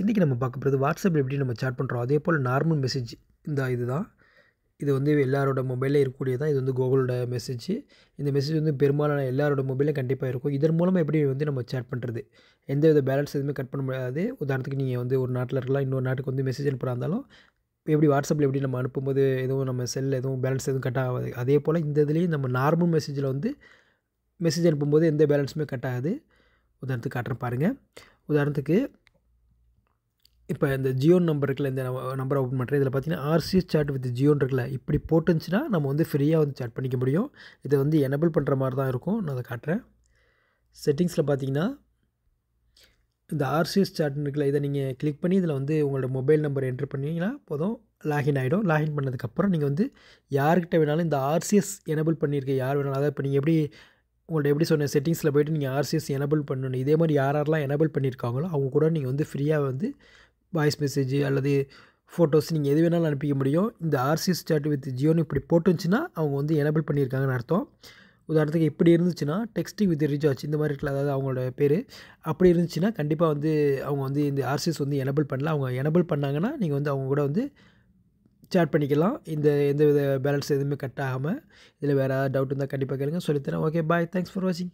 இன்றைக்கி நம்ம பார்க்க போகிறது வாட்ஸ்அப்பில் எப்படி நம்ம சேட் பண்ணுறோம் அதே போல் நார்மல் மெசேஜ் இந்த இது இது வந்து எல்லாரோட மொபைலில் இருக்கக்கூடிய தான் இது வந்து கூகுளோட மெசேஜ் இந்த மெசேஜ் வந்து பெரும்பாலான எல்லாரோட மொபைலில் கண்டிப்பாக இருக்கும் இதன் மூலமாக எப்படி வந்து நம்ம சேட் பண்ணுறது எந்த வித பேலன்ஸ் எதுவுமே கட் பண்ண முடியாது உதாரணத்துக்கு நீங்கள் வந்து ஒரு நாட்டில் இருக்கலாம் இன்னொரு நாட்டுக்கு வந்து மெசேஜ் அனுப்புகிறா இருந்தாலும் எப்படி வாட்ஸ்அப்பில் எப்படி நம்ம அனுப்பும்போது எதுவும் நம்ம செல்லில் எதுவும் பேலன்ஸ் எதுவும் கட் ஆகாது அதே போல் இந்த இதுலேயும் நம்ம நார்மல் மெசேஜில் வந்து மெசேஜ் அனுப்பும்போது எந்த பேலன்ஸுமே கட் ஆகாது உதாரணத்துக்கு காட்டுறேன் பாருங்கள் உதாரணத்துக்கு இப்போ இந்த ஜியோ நம்பர் இருக்குல்ல இந்த நம்பரை ஓப்பன் பண்ணுறேன் இதில் பார்த்தீங்கன்னா ஆர்சி சாட் வித் ஜியோன்னு இருக்குல்ல இப்படி போட்டுச்சுன்னா நம்ம வந்து ஃப்ரீயாக வந்து சாட் பண்ணிக்க முடியும் இதை வந்து எனபிள் பண்ணுற மாதிரி தான் இருக்கும் நான் அதை காட்டுறேன் செட்டிங்ஸில் பார்த்தீங்கன்னா இந்த ஆர்சிஎஸ் சாட்னு இருக்குல்ல இதை நீங்கள் கிளிக் பண்ணி இதில் வந்து உங்களோட மொபைல் நம்பர் என்ட்ரு பண்ணிங்கன்னா போதும் லாகின் ஆகிடும் லாகின் பண்ணதுக்கப்புறம் நீங்கள் வந்து யார்கிட்ட வேணாலும் இந்த ஆர்சிஎஸ் எனபிள் பண்ணியிருக்க யார் வேணாலும் அதாவது இப்போ நீங்கள் எப்படி உங்கள்கிட்ட எப்படி சொன்ன செட்டிங்ஸில் போய்ட்டு நீங்கள் ஆர்சிஎஸ் எனபிள் பண்ணணும் இதே மாதிரி யார் யாரெல்லாம் எனபிள் பண்ணியிருக்காங்களோ அவங்க கூட நீங்கள் வந்து ஃப்ரீயாக வந்து வாய்ஸ் மெசேஜ் அல்லது ஃபோட்டோஸ் நீங்கள் எது வேணாலும் அனுப்பிக்க முடியும் இந்த ஆர்சிஸ் சாட் வித் ஜியோன்னு இப்படி போட்டுச்சுன்னா அவங்க வந்து எனபிள் பண்ணியிருக்காங்கன்னு அர்த்தம் உதாரணத்துக்கு இப்படி இருந்துச்சுன்னா டெக்ஸ்டிங் வித் ரீசார்ஜ் இந்த மாதிரி இருக்கல அதாவது அவங்களோட பேர் அப்படி இருந்துச்சுன்னா கண்டிப்பாக வந்து அவங்க வந்து இந்த ஆர்சிஸ் வந்து எனபிள் பண்ணல அவங்க எனபிள் பண்ணாங்கன்னா நீங்கள் வந்து அவங்க கூட வந்து சேட் பண்ணிக்கலாம் இந்த எந்த வித பேலன்ஸ் எதுவுமே கட் ஆகாமல் இதில் வேறு ஏதாவது டவுட் இருந்தால் கண்டிப்பாக கேளுங்க சொல்லித்தரேன் ஓகே பாய் தேங்க்ஸ் ஃபார் வாட்சிங்